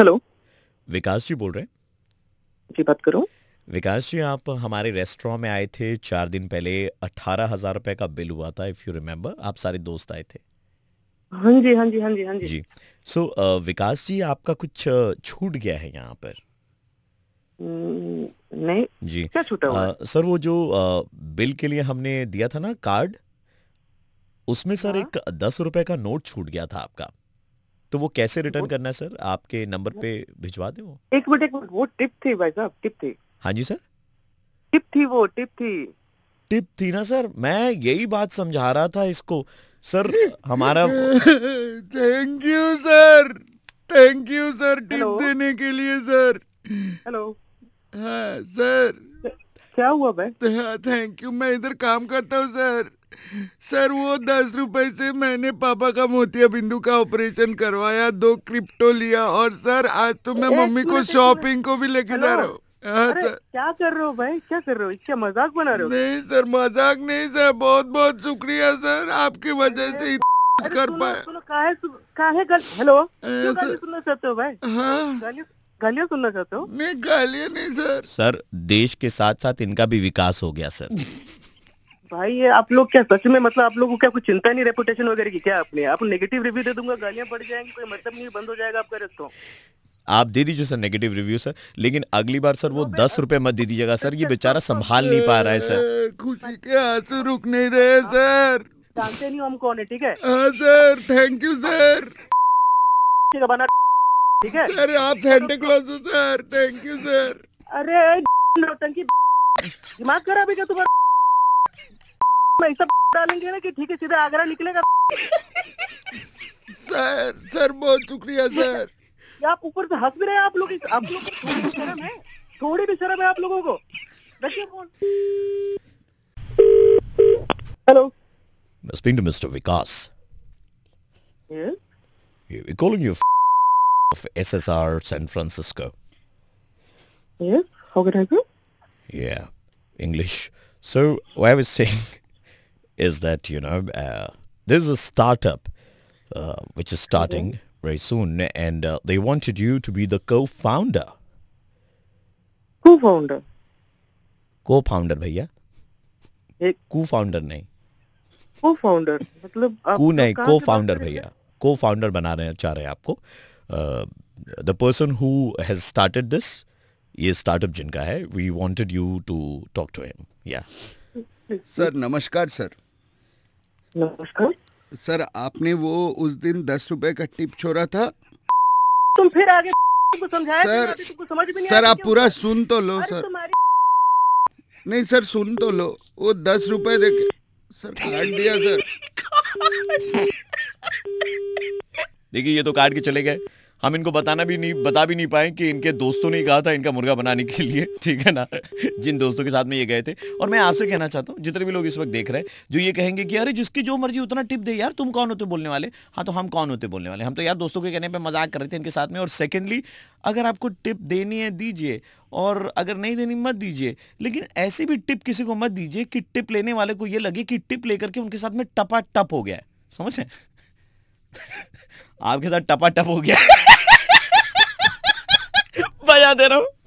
Hello विकास जी बोल रहे हैं जी बात करूं विकास जी आप हमारे रेस्टोरेंट में आए थे चार दिन पहले अठारह हजार रुपए का बिल हुआ था इफ यू रिमेम्बर आप सारे दोस्त आए थे हाँ जी हाँ जी हाँ जी हाँ जी जी सो so, uh, विकास जी आपका कुछ छूट गया है यहाँ पर हम्म, नहीं जी क्या छूटा हुआ आ, सर वो जो आ, बिल के लिए हमने दिया था ना कार्ड उसमें सर हाँ? एक दस रुपए का नोट छूट गया था आपका तो वो कैसे रिटर्न करना है सर आपके नंबर पे भिजवा दे वो एक मिनट एक मिनट वो टिप थी भाई साहब टिप थी हाँ जी सर टिप थी वो टिप थी टिप थी ना सर मैं यही बात समझा रहा था इसको सर हमारा thank you sir thank you sir tip देने के लिए सर हेलो हाँ सर क्या हुआ भाई थैंक हाँ, यू मैं इधर काम करता हूँ सर सर वो दस रुपए से मैंने पापा का मोतिया बिंदु का ऑपरेशन करवाया दो क्रिप्टो लिया और सर आज तो मैं मम्मी को शॉपिंग को भी लेके जा रहा हूँ हाँ, क्या कर रहे हो भाई क्या कर रहे हो इसका मजाक बना रहे हो नहीं सर मजाक नहीं सर बहुत बहुत शुक्रिया सर आपकी वजह से कर पाए काहे हेलो सुनना चाहते हो भाई हाँ गालियाँ सुनना चाहते हो नहीं गालियाँ नहीं सर सर देश के साथ साथ इनका भी विकास हो गया सर भाई ये आप लोग क्या सच में मतलब आप लोगों को क्या कुछ चिंता नहीं रेपुटेशन वगैरह की क्या अपने आप नेगेटिव रिव्यू दे दूंगा गालियां पड़ जाएंगी कोई मतलब नहीं बंद हो जाएगा आपका रेस्टोरेंट आप दे दीजिए सर नेगेटिव रिव्यू सर लेकिन अगली बार सर वो तो दस रुपए मत दे दीजिएगा सर ये अच्छा, बेचारा अच्छा। संभाल नहीं पा रहा है सर खुशी के आंसू रुक नहीं रहे सर जानते नहीं हम कौन है ठीक है हाँ, सर थैंक यू सर बना ठीक है सर आप सेंटा क्लॉज हो सर थैंक यू सर अरे नौटंकी दिमाग खराब है क्या तुम्हारा डालेंगे ना कि ठीक है सीधे आगरा निकलेगा सर सर बहुत शुक्रिया सर आप ऊपर से हंस भी रहे आप लोग आप लोग थोड़ी भी शर्म है आप लोगों को रखिए phone hello mister Vikas yes we calling you of SSR San Francisco yes how I help या English so why are saying is that, you know, uh, there's a startup uh, which is starting mm-hmm. very soon and uh, they wanted you to be the co-founder. Co-founder? Co-founder, भैया. Eh? Co-founder नहीं. Co-founder? मतलब आप नहीं, co-founder भैया. Co-founder बना रहे चाह रहे आपको. Uh, the person who has started this, ये startup जिनका है, we wanted you to talk to him. Yeah. Sir नमस्कार सर नमस्कार सर आपने वो उस दिन दस रुपए का टिप छोड़ा था तुम फिर आगे को समझाया सर तुमको समझ भी नहीं सर आप पूरा सुन तो लो सर नहीं सर सुन तो लो वो दस रुपए दे सर काट दिया सर देखिए ये तो काट के चले गए हम इनको बताना भी नहीं बता भी नहीं पाए कि इनके दोस्तों ने कहा था इनका मुर्गा बनाने के लिए ठीक है ना जिन दोस्तों के साथ में ये गए थे और मैं आपसे कहना चाहता हूँ जितने भी लोग इस वक्त देख रहे हैं जो ये कहेंगे कि अरे जिसकी जो मर्जी उतना टिप दे यार तुम कौन होते बोलने वाले हाँ तो हम कौन होते बोलने वाले हम तो यार दोस्तों के कहने पर मजाक कर रहे थे इनके साथ में और सेकेंडली अगर आपको टिप देनी है दीजिए और अगर नहीं देनी मत दीजिए लेकिन ऐसी भी टिप किसी को मत दीजिए कि टिप लेने वाले को ये लगे कि टिप लेकर के उनके साथ में टपा टप हो गया है समझ आपके साथ टपा टप हो गया दे रहा हूँ